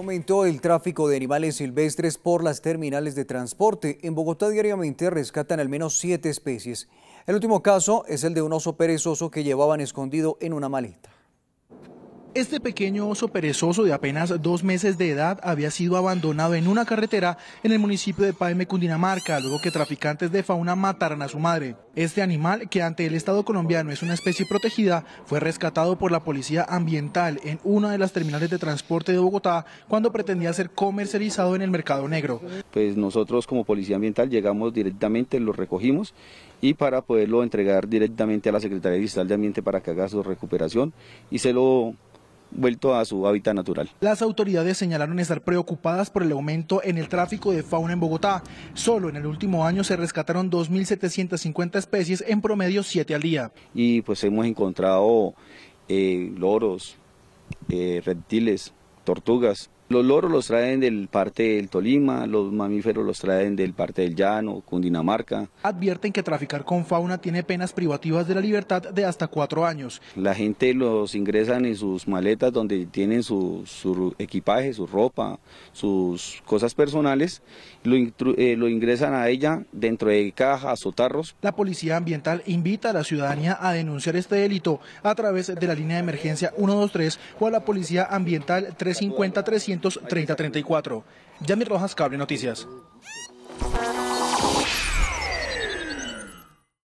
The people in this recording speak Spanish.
Aumentó el tráfico de animales silvestres por las terminales de transporte. En Bogotá diariamente rescatan al menos siete especies. El último caso es el de un oso perezoso que llevaban escondido en una maleta. Este pequeño oso perezoso de apenas dos meses de edad había sido abandonado en una carretera en el municipio de Paime, Cundinamarca, luego que traficantes de fauna mataran a su madre. Este animal, que ante el Estado colombiano es una especie protegida, fue rescatado por la Policía Ambiental en una de las terminales de transporte de Bogotá cuando pretendía ser comercializado en el mercado negro. Pues nosotros como Policía Ambiental llegamos directamente, lo recogimos y para poderlo entregar directamente a la Secretaría Digital de Ambiente para que haga su recuperación y se lo vuelto a su hábitat natural. Las autoridades señalaron estar preocupadas por el aumento en el tráfico de fauna en Bogotá. Solo en el último año se rescataron 2.750 especies, en promedio 7 al día. Y pues hemos encontrado eh, loros, eh, reptiles, tortugas, los loros los traen del parte del Tolima, los mamíferos los traen del parte del Llano, Cundinamarca. Advierten que traficar con fauna tiene penas privativas de la libertad de hasta cuatro años. La gente los ingresan en sus maletas donde tienen su, equipaje, su ropa, sus cosas personales, eh, lo, ingresan a ella dentro de cajas o La Policía Ambiental invita a la ciudadanía a denunciar este delito a través de la línea de emergencia 123 o a la Policía Ambiental 350 300 3034. 34 Yamir Rojas, Cable Noticias.